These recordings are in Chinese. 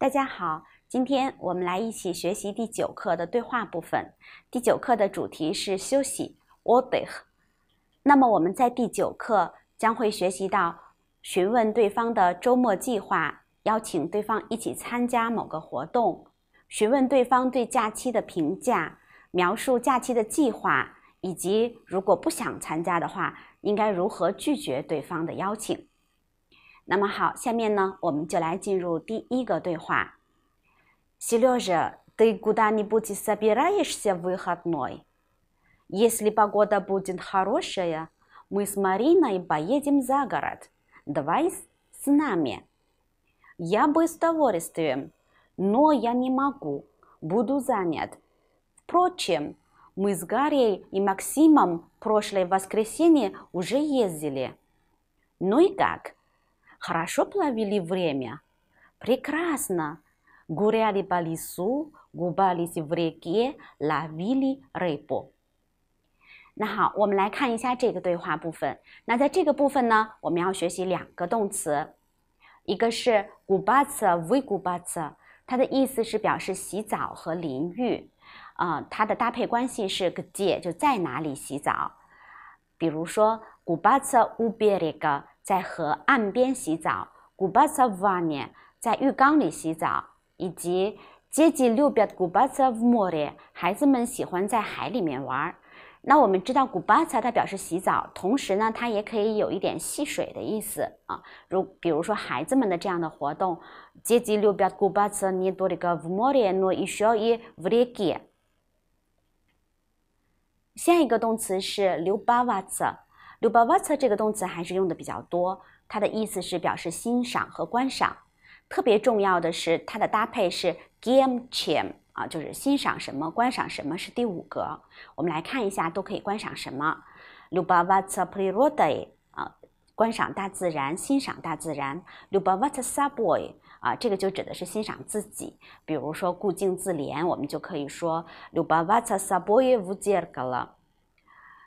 大家好，今天我们来一起学习第九课的对话部分。第九课的主题是休息 a o l day d e 那么我们在第九课将会学习到询问对方的周末计划，邀请对方一起参加某个活动，询问对方对假期的评价，描述假期的计划，以及如果不想参加的话，应该如何拒绝对方的邀请。那么好，下面呢，我们就来进入第一个对话。Сережа, ты куда-нибудь собираешься выходной? Если погода будет хорошая, мы с Мариной поедем за город. Давай с нами. Я бы с удовольствием, но я не могу, буду занят. Впрочем, мы с Гарри и Максимом прошлое воскресенье уже ездили. Ну и как? хорошо пловили время прекрасно гурали по лесу губались в реке ловили рыбу 那好，我们来看一下这个对话部分。那在这个部分呢，我们要学习两个动词，一个是 губаться，в губаться，它的意思是表示洗澡和淋浴，啊，它的搭配关系是 где，就在哪里洗澡。比如说 губаться у берега。在河岸边洗澡 g u b a s a v a n 在浴缸里洗澡，以及接近路边的 g u b a s a v m o r i 孩子们喜欢在海里面玩。那我们知道 g u b a s a 它表示洗澡，同时呢，它也可以有一点戏水的意思啊。如比如说孩子们的这样的活动，接近路边的 g u b a s a 多了一个 vmoreno i s h o v i g i 下一个动词是 l u b a v a a lubawata 这个动词还是用的比较多，它的意思是表示欣赏和观赏。特别重要的是它的搭配是 g a m e c h i m 啊，就是欣赏什么观赏什么是第五格。我们来看一下都可以观赏什么。lubawata prirodny 啊，观赏大自然，欣赏大自然。lubawata s a b a y 啊，这个就指的是欣赏自己。比如说顾镜自怜，我们就可以说 lubawata s a b a y vujerka 了。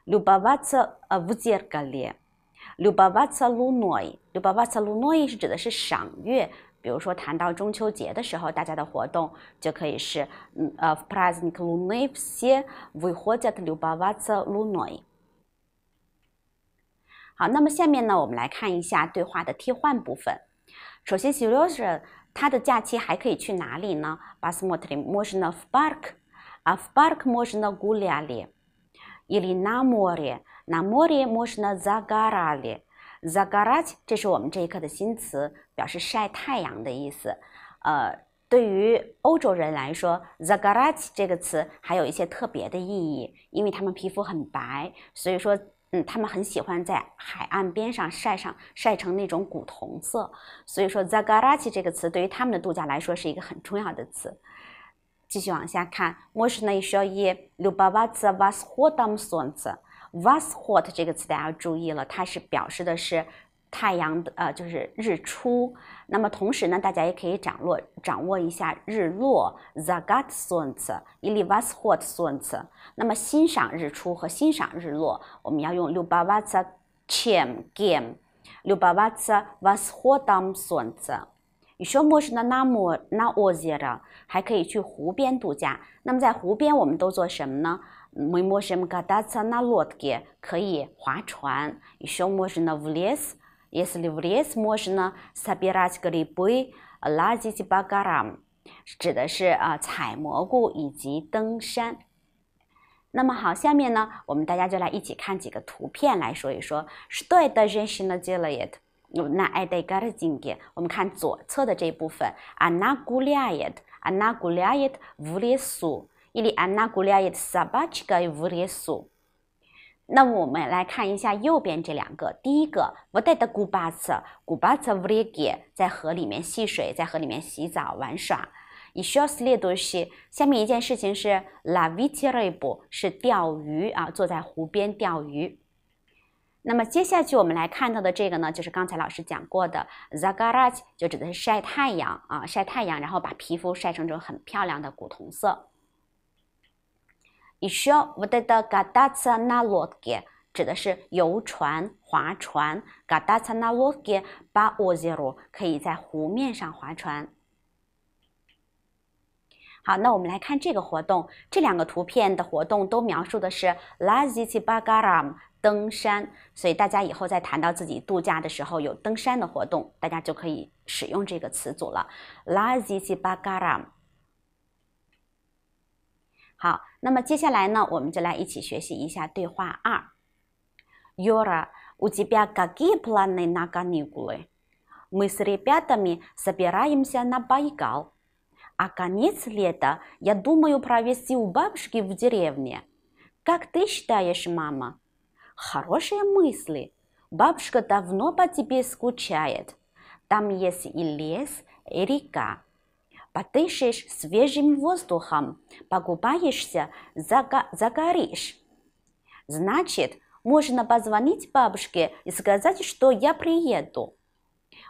л ю б о в а т ь с я в з е р к а л е л ю б о в а т ь с я луной. л ю б о в а т ь с я луной 是指的是赏月。比如说谈到中秋节的时候，大家的活动就可以是 э, празник д л у н е в с е в ы х о д я т л ю б о в а т ь с я луной. 好，那么下面呢，我们来看一下对话的替换部分。首先，Сергей 他的假期还可以去哪里呢？Пасмотри моржов парк, а в парк м о р ж о гуляли. 伊里纳莫列，纳莫里莫是那扎嘎拉列，扎嘎拉，这是我们这一课的新词，表示晒太阳的意思。呃，对于欧洲人来说，扎嘎拉这个词还有一些特别的意义，因为他们皮肤很白，所以说，嗯，他们很喜欢在海岸边上晒上晒成那种古铜色。所以说，c 嘎拉这个词对于他们的度假来说是一个很重要的词。继续往下看，moshne shoye luvavaz vas hot dum sunz，vas hot 这个词大家要注意了，它是表示的是太阳的，呃，就是日出。那么同时呢，大家也可以掌握掌握一下日落，zagat sunz ilivas hot sunz。那么欣赏日出和欣赏日落，我们要用 lubavaz chiam game，lubavaz vas hot dum sunz。你说么是呢？那么那俄些的还可以去湖边度假。那么在湖边我们都做什么呢？我们么是么？可以划船。你说么是呢？bagaram 指的是啊，采蘑菇以及登山。那么好，下面呢，我们大家就来一起看几个图片来说一说。是对的，认识了杰雷特。有那埃代嘎的经典，我们看左侧的这一部分。啊，那古列叶的啊，那 a 列叶的乌 a 苏，以及啊那古列叶的萨巴奇格乌列苏。那我们来看一下右边这两个。第一个，我带的古巴茨，古巴茨乌列给在河里面戏水，在河里面洗澡玩耍。伊需要斯列多西。下面一件事情是拉维提雷布是钓鱼啊，坐在湖边钓鱼。那么接下去我们来看到的这个呢，就是刚才老师讲过的 zagara，就指的是晒太阳啊，晒太阳，然后把皮肤晒成这种很漂亮的古铜色。Isho vdega datsa na loge，指的是游船、划船。Gadatsa na loge ba ozero，可以在湖面上划船。好，那我们来看这个活动，这两个图片的活动都描述的是 l a z i z i b a g a r a m 登山，所以大家以后在谈到自己度假的时候有登山的活动，大家就可以使用这个词组了 l a z i z i b a g a r a m 好，那么接下来呢，我们就来一起学习一下对话二。Ura uzbekagiy plani nagonikuli, my serepятami sabiraymся na baygal. а конец лета я думаю провести у бабушки в деревне. Как ты считаешь, мама? Хорошие мысли. Бабушка давно по тебе скучает. Там есть и лес, и река. Подышишь свежим воздухом, покупаешься, заго- загоришь. Значит, можно позвонить бабушке и сказать, что я приеду.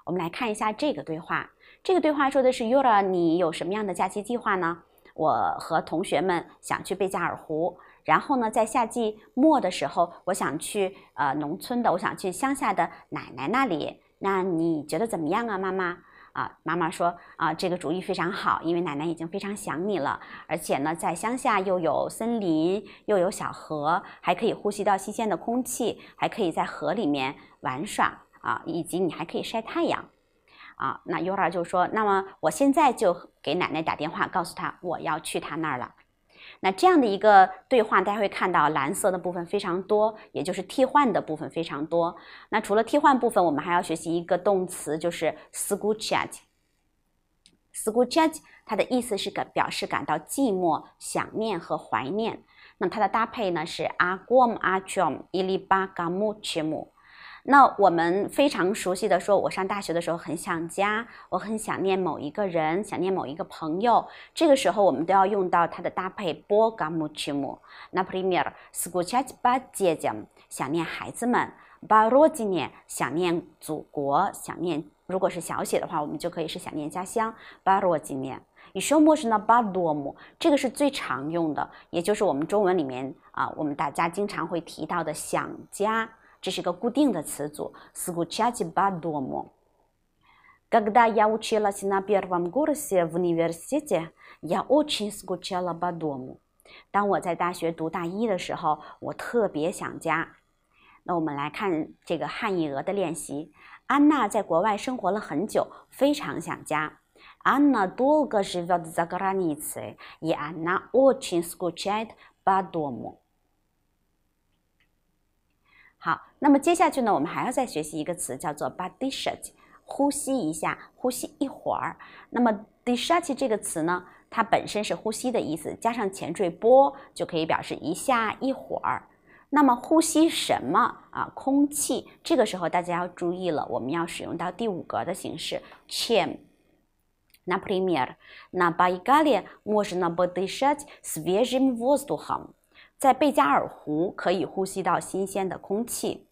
我们来看一下这个对话。这个对话说的是，Yura，你有什么样的假期计划呢？我和同学们想去贝加尔湖，然后呢，在夏季末的时候，我想去呃农村的，我想去乡下的奶奶那里。那你觉得怎么样啊，妈妈？啊，妈妈说啊，这个主意非常好，因为奶奶已经非常想你了，而且呢，在乡下又有森林，又有小河，还可以呼吸到新鲜的空气，还可以在河里面玩耍啊，以及你还可以晒太阳。啊，那 r 尔就说：“那么我现在就给奶奶打电话，告诉她我要去她那儿了。”那这样的一个对话，大家会看到蓝色的部分非常多，也就是替换的部分非常多。那除了替换部分，我们还要学习一个动词，就是 “school chat”。school chat，它的意思是感表示感到寂寞、想念和怀念。那么它的搭配呢是 “agum a c h u m ilibaga mu chimu”。那我们非常熟悉的，说我上大学的时候很想家，我很想念某一个人，想念某一个朋友。这个时候，我们都要用到它的搭配。Болгамучим，Например，скучать по д e т я м 想念孩子们。b a родине，想念祖国，想念。如果是小写的话，我们就可以是想念家乡。b a родине，И что больше н 这个是最常用的，也就是我们中文里面啊，我们大家经常会提到的想家。这是一个固定的词组，skuchać b a ę do m o m Когда я училась на первом курсе в университете, я очень скучала по дому。当我在大学读大一的时候，我特别想家。那我们来看这个汉译俄的练习。安娜在国外生活了很久，非常想家。Anna d o c z a zagranicze, i Anna очень s k u c h a t do domu。好，那么接下去呢，我们还要再学习一个词，叫做 b o d y s h t 呼吸一下，呼吸一会儿。那么 “disht” 这个词呢，它本身是呼吸的意思，加上前缀波，就可以表示一下一会儿。那么呼吸什么啊？空气。这个时候大家要注意了，我们要使用到第五格的形式 c h a m n a p r e m i e r 那 “bygali mozhno b e d i s h t svjezim v z d u h o 在贝加尔湖可以呼吸到新鲜的空气。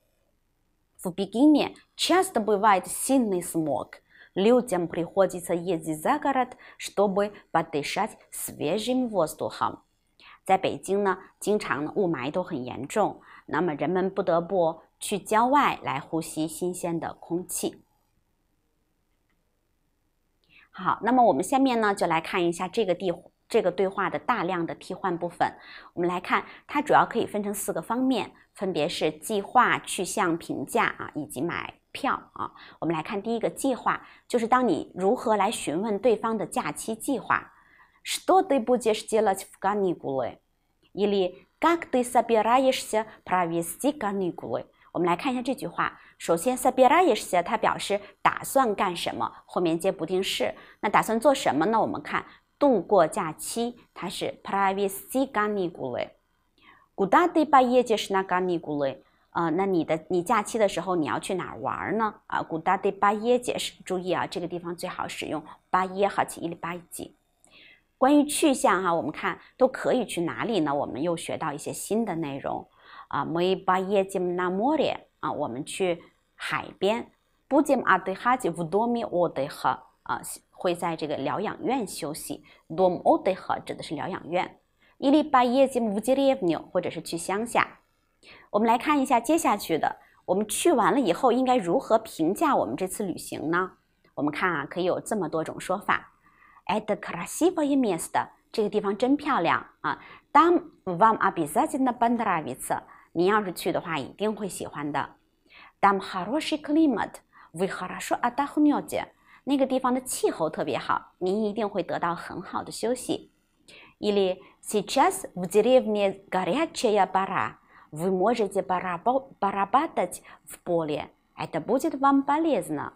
В Бикини часто бывает сильный смог, люди могут приходиться ездить загорать, чтобы подышать свежим воздухом。在北京呢，经常呢雾霾都很严重，那么人们不得不去郊外来呼吸新鲜的空气。好，那么我们下面呢就来看一下这个地。这个对话的大量的替换部分，我们来看，它主要可以分成四个方面，分别是计划、去向、评价啊，以及买票啊。我们来看第一个计划，就是当你如何来询问对方的假期计划。我们来看一下这句话，首先 “sa b r a ishia” 它表示打算干什么，后面接不定式，那打算做什么呢？我们看。度过假期，它是 pravie segani gule，gudar de ba yejesh na gani gule 啊，那你的你假期的时候你要去哪玩呢？啊，gudar de ba yejesh，注意啊，这个地方最好使用 ba ye 哈奇伊里巴吉。关于去向哈，我们看都可以去哪里呢？我们又学到一些新的内容啊，moi ba yejim na moe 啊，我们去海边，budem odhaj v domi odhaj。啊，会在这个疗养院休息。Dom o d e h o 指的是疗养院。Ili b y e j i m e v zelevnu，或者是去乡下。我们来看一下接下去的。我们去完了以后，应该如何评价我们这次旅行呢？我们看啊，可以有这么多种说法。At the krásivý m e s t 这个地方真漂亮啊。d a m vám a b i z a z i n a b a n d r a v i č 你要是去的话，一定会喜欢的。d a m h a r o h i k l i m a t v i harašu s a d a h u ň a j í 那个地方的气候特别好，您一定会得到很好的休息。伊丽，si chas vuzi live near gariachya bara vmozhets bara barabadz bolia at buzets vam balies 呢？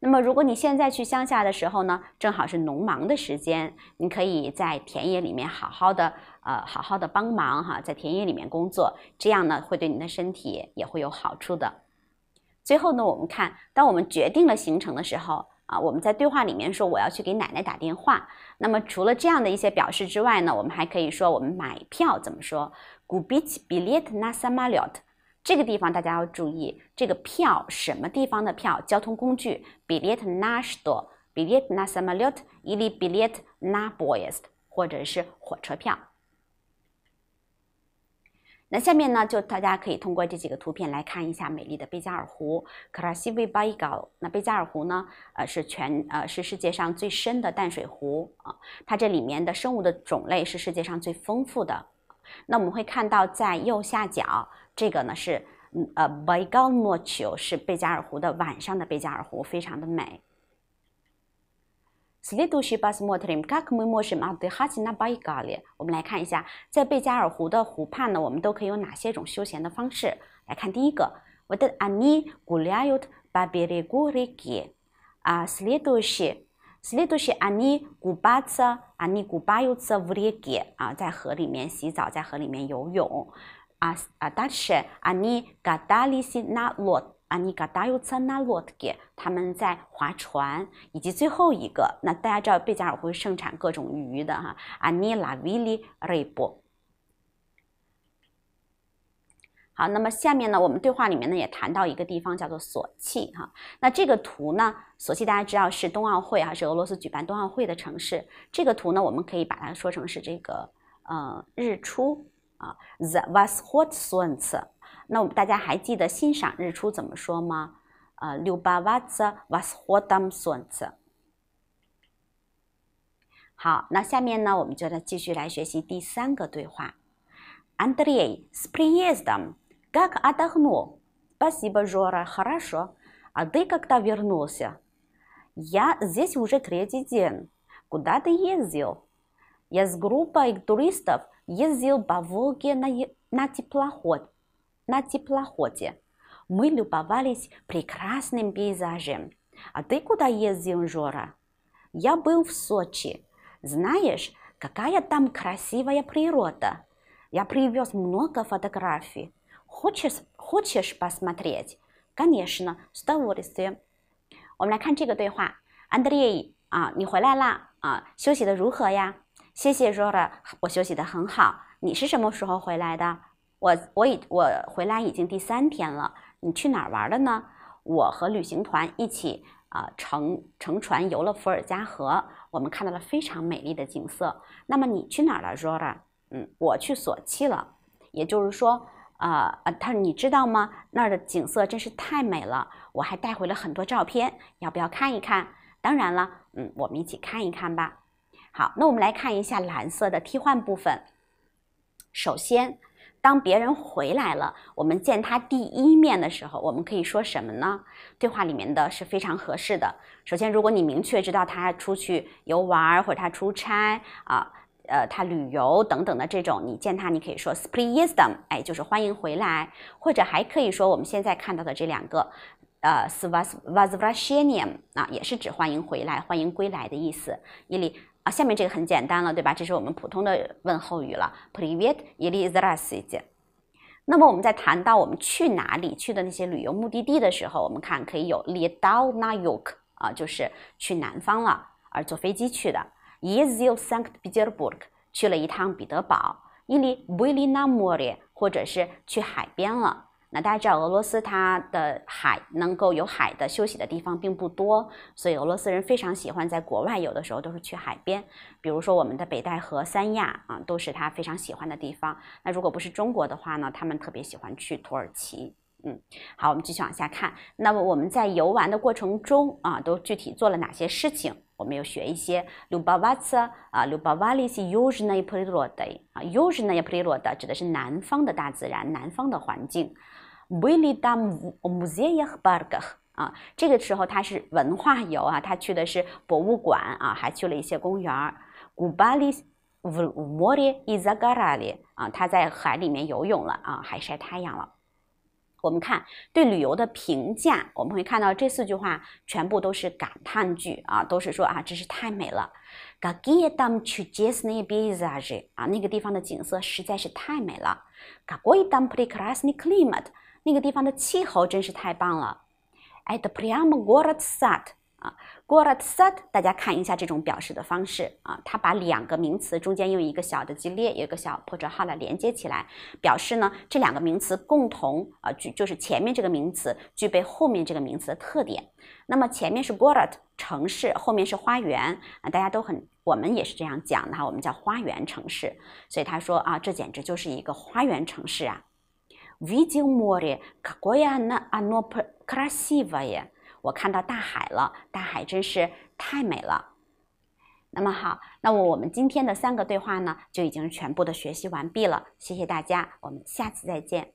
那么，如果你现在去乡下的时候呢，正好是农忙的时间，你可以在田野里面好好的呃，好好的帮忙哈，在田野里面工作，这样呢，会对你的身体也会有好处的。最后呢，我们看，当我们决定了行程的时候。啊，我们在对话里面说我要去给奶奶打电话，那么除了这样的一些表示之外呢，我们还可以说我们买票怎么说？Gubich billet na samaliot 这个地方大家要注意，这个票，什么地方的票？交通工具 b i l i e t na s t o r b i l i e t na samaliot 1立 b i l i e t na boys t 或者是火车票。那下面呢，就大家可以通过这几个图片来看一下美丽的贝加尔湖。Krasiviy Baygal，那贝加尔湖呢，呃，是全呃是世界上最深的淡水湖啊，它这里面的生物的种类是世界上最丰富的。那我们会看到在右下角这个呢是呃 b a y g a l m o c h i u 是贝加尔湖的晚上的贝加尔湖，非常的美。斯列多西巴斯莫特林，卡克梅莫什马德哈吉纳巴伊高列。我们来看一下，在贝加尔湖的湖畔呢，我们都可以有哪些种休闲的方式？来看第一个，我的阿尼古利亚尤特巴别列古列给啊，斯列多西，斯列多西阿尼古巴兹阿尼古巴尤兹乌列给啊，在河里面洗澡，在河里面游泳啊啊，但是阿尼嘎达里西纳洛。a 尼嘎达 a d 那洛特，他们在划船，以及最后一个，那大家知道贝加尔湖盛产各种鱼的哈。a 尼拉维利瑞布。好，那么下面呢，我们对话里面呢也谈到一个地方叫做索契哈。那这个图呢，索契大家知道是冬奥会哈，是俄罗斯举办冬奥会的城市。这个图呢，我们可以把它说成是这个呃日出。啊，the was hot солнце。那我们大家还记得欣赏日出怎么说吗？啊，любоваться восходом солнца。好，那下面呢，我们就来继续来学习第三个对话。Андрей, с приездом. Как отдохнул? Спасибо, Жора, хорошо. А ты когда вернулся? Я здесь уже третий день. Куда ты ездил? Я с группой туристов ездил по Волге на, на, теплоход, на теплоходе. Мы любовались прекрасным пейзажем. А ты куда ездил, Жора? Я был в Сочи. Знаешь, какая там красивая природа. Я привез много фотографий. Хочешь, хочешь посмотреть? Конечно, с удовольствием. 我们来看这个对话：安德烈啊，你回来啦啊，休息的如何呀？谢谢，Roda。我休息的很好。你是什么时候回来的？我我已我回来已经第三天了。你去哪儿玩了呢？我和旅行团一起啊，乘乘船游了伏尔加河，我们看到了非常美丽的景色。那么你去哪儿了，Roda？嗯，我去索契了。也就是说，啊啊，他你知道吗？那儿的景色真是太美了。我还带回了很多照片，要不要看一看？当然了，嗯，我们一起看一看吧。好，那我们来看一下蓝色的替换部分。首先，当别人回来了，我们见他第一面的时候，我们可以说什么呢？对话里面的是非常合适的。首先，如果你明确知道他出去游玩或者他出差啊，呃，他旅游等等的这种，你见他，你可以说 s п р и e s t о m 哎，就是欢迎回来；或者还可以说我们现在看到的这两个，呃 s s v a a о v в a s h e n и е m 啊，也是指欢迎回来、欢迎归来的意思，以里啊，下面这个很简单了，对吧？这是我们普通的问候语了。Privet, ili z d r a s t v i t e 那么我们在谈到我们去哪里、去的那些旅游目的地的时候，我们看可以有 Lidao n a y o k 啊，就是去南方了，而坐飞机去的。Izil sank p e t e r b u r g 去了一趟彼得堡，ili vili na more 或者是去海边了。那大家知道，俄罗斯它的海能够有海的休息的地方并不多，所以俄罗斯人非常喜欢在国外，有的时候都是去海边，比如说我们的北戴河、三亚啊，都是他非常喜欢的地方。那如果不是中国的话呢，他们特别喜欢去土耳其。嗯，好，我们继续往下看。那么我们在游玩的过程中啊，都具体做了哪些事情？我们又学一些 l u b a v a t s 啊 l u b a v l i s u s n a y p r i l o d e 啊 u s n a y p r i l o d e 指的是南方的大自然，南方的环境。Billy dam muzeja hbarga 啊，这个时候他是文化游啊，他去的是博物馆啊，还去了一些公园儿。Gubali v mori izagara 里啊，他在海里面游泳了啊，还晒太阳了。我们看对旅游的评价，我们会看到这四句话全部都是感叹句啊，都是说啊，真是太美了。g a g i dam c h u j e s n y bizagi 啊，那个地方的景色实在是太美了。Gagui dam p r e k a r s n i c l i m a t e 那个地方的气候真是太棒了。哎，the priamgorat set 啊，gorat set，大家看一下这种表示的方式啊，它把两个名词中间用一个小的吉列，有一个小破折号来连接起来，表示呢这两个名词共同啊具就是前面这个名词具备后面这个名词的特点。那么前面是 gorat 城市，后面是花园啊，大家都很我们也是这样讲的哈，我们叫花园城市，所以他说啊，这简直就是一个花园城市啊。Vidi m o r e coguiana n o p c l a s i v a 我看到大海了，大海真是太美了。那么好，那么我们今天的三个对话呢，就已经全部的学习完毕了。谢谢大家，我们下次再见。